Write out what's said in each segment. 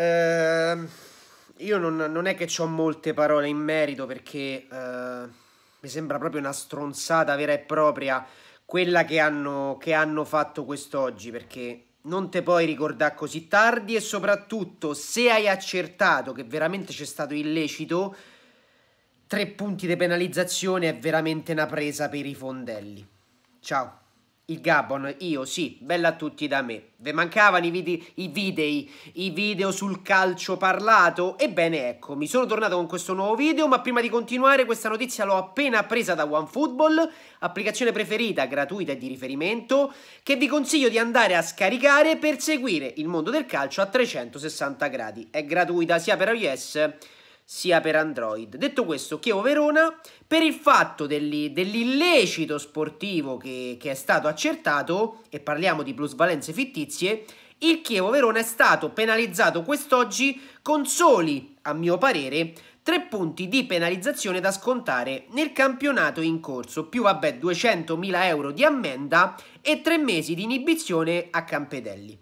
Eh, io non, non, è che ho molte parole in merito perché eh, mi sembra proprio una stronzata vera e propria quella che hanno, che hanno fatto quest'oggi perché non te puoi ricordare così tardi e soprattutto se hai accertato che veramente c'è stato illecito, tre punti di penalizzazione è veramente una presa per i fondelli. Ciao il Gabon, io sì, bella a tutti da me. Ve mancavano i, vide i video, i video sul calcio parlato? Ebbene ecco, mi sono tornato con questo nuovo video, ma prima di continuare questa notizia l'ho appena presa da OneFootball, applicazione preferita, gratuita e di riferimento, che vi consiglio di andare a scaricare per seguire il mondo del calcio a 360 gradi. È gratuita sia per iOS sia per Android. Detto questo, Chievo Verona, per il fatto degli, dell'illecito sportivo che, che è stato accertato, e parliamo di plusvalenze fittizie, il Chievo Verona è stato penalizzato quest'oggi con soli, a mio parere, tre punti di penalizzazione da scontare nel campionato in corso, più vabbè 200.000 euro di ammenda e tre mesi di inibizione a Campedelli.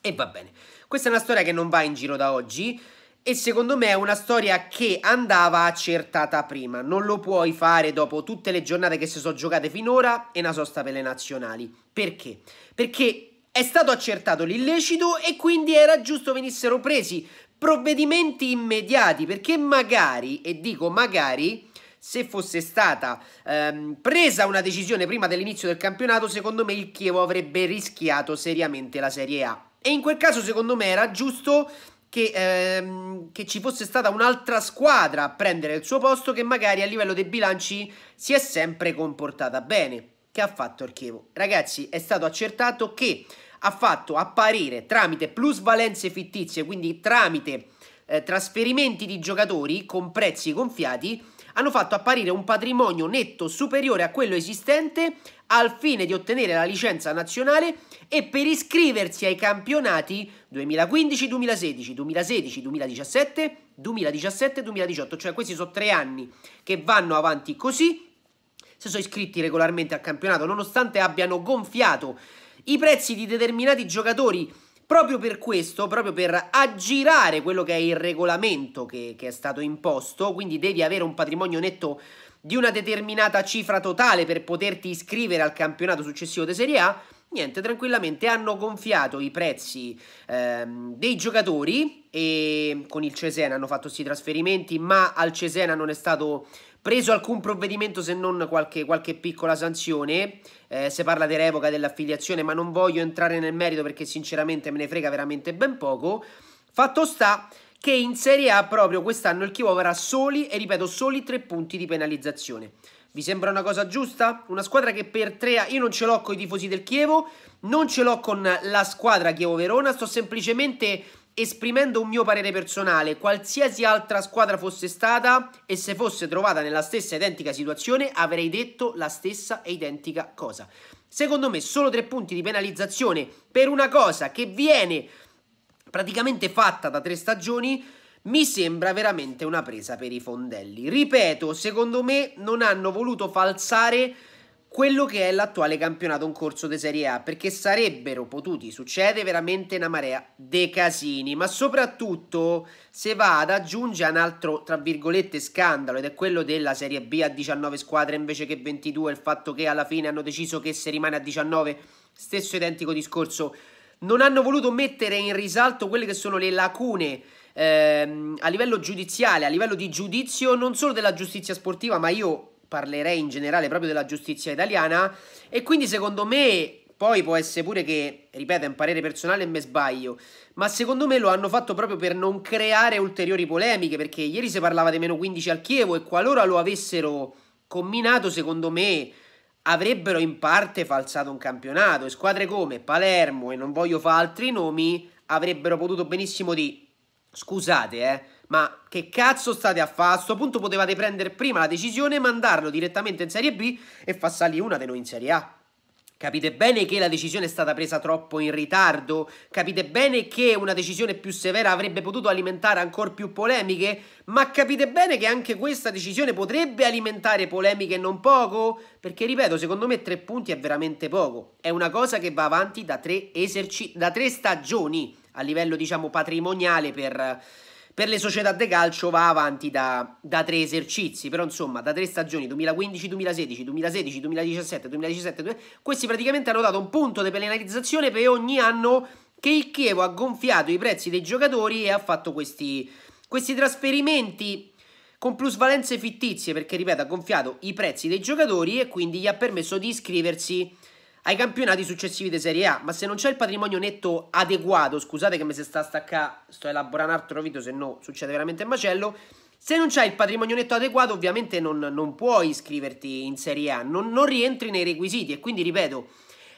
E va bene, questa è una storia che non va in giro da oggi, e secondo me è una storia che andava accertata prima, non lo puoi fare dopo tutte le giornate che si sono giocate finora e una sosta per le nazionali. Perché? Perché è stato accertato l'illecito e quindi era giusto venissero presi provvedimenti immediati, perché magari, e dico magari, se fosse stata ehm, presa una decisione prima dell'inizio del campionato, secondo me il Chievo avrebbe rischiato seriamente la Serie A. E in quel caso, secondo me, era giusto che, ehm, che ci fosse stata un'altra squadra a prendere il suo posto che magari a livello dei bilanci si è sempre comportata bene. Che ha fatto Archevo? Ragazzi, è stato accertato che ha fatto apparire tramite plusvalenze fittizie, quindi tramite eh, trasferimenti di giocatori con prezzi gonfiati, hanno fatto apparire un patrimonio netto superiore a quello esistente al fine di ottenere la licenza nazionale e per iscriversi ai campionati 2015, 2016, 2016, 2017, 2017, 2018, cioè questi sono tre anni che vanno avanti così, se sono iscritti regolarmente al campionato, nonostante abbiano gonfiato i prezzi di determinati giocatori Proprio per questo, proprio per aggirare quello che è il regolamento che, che è stato imposto, quindi devi avere un patrimonio netto di una determinata cifra totale per poterti iscrivere al campionato successivo di Serie A, niente, tranquillamente hanno gonfiato i prezzi ehm, dei giocatori e con il Cesena hanno fatto questi trasferimenti, ma al Cesena non è stato preso alcun provvedimento se non qualche, qualche piccola sanzione. Eh, si parla di revoca dell'affiliazione, ma non voglio entrare nel merito perché sinceramente me ne frega veramente ben poco. Fatto sta che in Serie A proprio quest'anno il Chievo avrà soli, e ripeto, soli tre punti di penalizzazione. Vi sembra una cosa giusta? Una squadra che per tre... Io non ce l'ho con i tifosi del Chievo, non ce l'ho con la squadra Chievo-Verona, sto semplicemente esprimendo un mio parere personale, qualsiasi altra squadra fosse stata e se fosse trovata nella stessa identica situazione, avrei detto la stessa e identica cosa. Secondo me solo tre punti di penalizzazione per una cosa che viene praticamente fatta da tre stagioni mi sembra veramente una presa per i fondelli. Ripeto, secondo me non hanno voluto falsare quello che è l'attuale campionato in corso di Serie A, perché sarebbero potuti succedere veramente una marea dei casini, ma soprattutto se va ad aggiungere un altro, tra virgolette, scandalo, ed è quello della Serie B a 19 squadre invece che 22, il fatto che alla fine hanno deciso che se rimane a 19, stesso identico discorso, non hanno voluto mettere in risalto quelle che sono le lacune ehm, a livello giudiziale, a livello di giudizio non solo della giustizia sportiva, ma io parlerei in generale proprio della giustizia italiana e quindi secondo me poi può essere pure che, ripeto, è un parere personale e me sbaglio, ma secondo me lo hanno fatto proprio per non creare ulteriori polemiche, perché ieri si parlava di meno 15 al Chievo e qualora lo avessero combinato, secondo me avrebbero in parte falsato un campionato e squadre come Palermo e non voglio fare altri nomi avrebbero potuto benissimo di scusate, eh ma che cazzo state a fare? A questo punto potevate prendere prima la decisione e mandarlo direttamente in Serie B e far salire una di noi in Serie A. Capite bene che la decisione è stata presa troppo in ritardo, capite bene che una decisione più severa avrebbe potuto alimentare ancora più polemiche, ma capite bene che anche questa decisione potrebbe alimentare polemiche non poco? Perché ripeto, secondo me tre punti è veramente poco, è una cosa che va avanti da tre, eserci- da tre stagioni a livello diciamo patrimoniale per per le società de calcio va avanti da, da tre esercizi, però insomma da tre stagioni 2015, 2016, 2016, 2017, 2017, 2017 questi praticamente hanno dato un punto di penalizzazione per ogni anno che il Chievo ha gonfiato i prezzi dei giocatori e ha fatto questi, questi trasferimenti con plusvalenze fittizie perché ripeto ha gonfiato i prezzi dei giocatori e quindi gli ha permesso di iscriversi ai campionati successivi di Serie A. Ma se non c'è il patrimonio netto adeguato, scusate che mi si sta a staccare, sto elaborando un altro video, se no succede veramente un macello. Se non c'è il patrimonio netto adeguato, ovviamente non, non puoi iscriverti in Serie A, non, non rientri nei requisiti. E quindi, ripeto,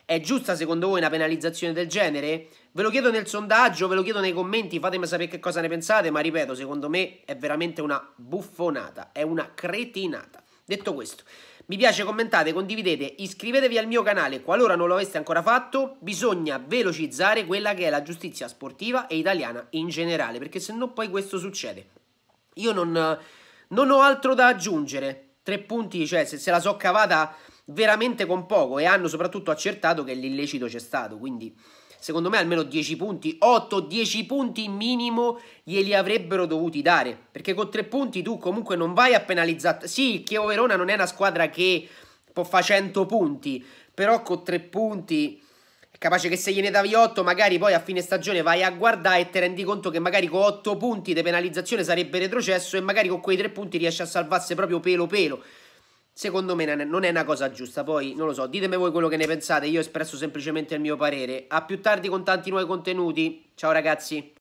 è giusta secondo voi una penalizzazione del genere? Ve lo chiedo nel sondaggio, ve lo chiedo nei commenti, fatemi sapere che cosa ne pensate, ma ripeto, secondo me è veramente una buffonata, è una cretinata. Detto questo, mi piace, commentate, condividete, iscrivetevi al mio canale qualora non lo aveste ancora fatto. Bisogna velocizzare quella che è la giustizia sportiva e italiana in generale, perché se no poi questo succede. Io non, non ho altro da aggiungere. Tre punti, cioè se, se la so cavata veramente con poco e hanno soprattutto accertato che l'illecito c'è stato, quindi secondo me almeno 10 punti, 8-10 punti minimo glieli avrebbero dovuti dare, perché con 3 punti tu comunque non vai a penalizzare. Sì, il Chievo Verona non è una squadra che può fare 100 punti, però con 3 punti è capace che se gliene davi 8 magari poi a fine stagione vai a guardare e ti rendi conto che magari con 8 punti di penalizzazione sarebbe retrocesso e magari con quei 3 punti riesci a salvarsi proprio pelo pelo secondo me non è una cosa giusta. Poi non lo so, ditemi voi quello che ne pensate. Io ho espresso semplicemente il mio parere. A più tardi con tanti nuovi contenuti. Ciao ragazzi.